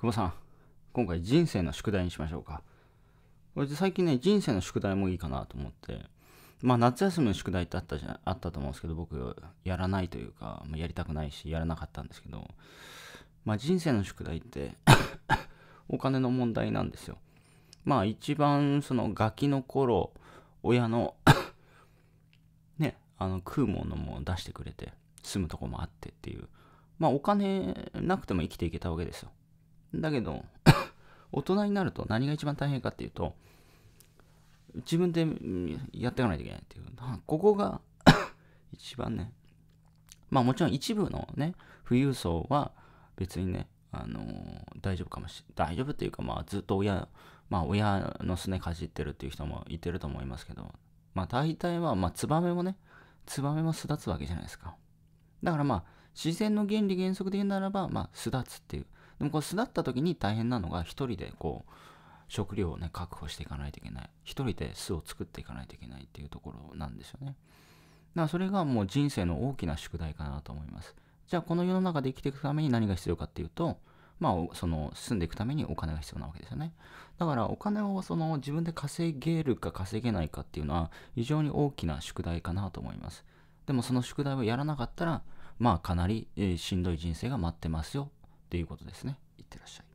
久保さん、今回人生の宿題にしましょうか。これで最近ね、人生の宿題もいいかなと思って、まあ夏休みの宿題ってあったじゃあったと思うんですけど、僕やらないというか、まあ、やりたくないし、やらなかったんですけど、まあ人生の宿題って お金の問題なんですよ。まあ一番そのガキの頃、親の ね、あの食うものも出してくれて、住むとこもあってっていう、まあお金なくても生きていけたわけですよ。だけど、大人になると何が一番大変かっていうと、自分でやっていかないといけないっていう。ここが 一番ね、まあもちろん一部のね、富裕層は別にね、あのー、大丈夫かもし、大丈夫っていうかまあずっと親、まあ親のすねかじってるっていう人もいてると思いますけど、まあ大体は、まあツバメもね、ツバメも巣立つわけじゃないですか。だからまあ自然の原理原則で言うならば、まあ巣立つっていう。でもこう巣立った時に大変なのが一人でこう食料をね確保していかないといけない一人で巣を作っていかないといけないっていうところなんですよねだからそれがもう人生の大きな宿題かなと思いますじゃあこの世の中で生きていくために何が必要かっていうとまあその住んでいくためにお金が必要なわけですよねだからお金をその自分で稼げるか稼げないかっていうのは非常に大きな宿題かなと思いますでもその宿題をやらなかったらまあかなり、しんどい人生が待ってますよっていうことですねいってらっしゃい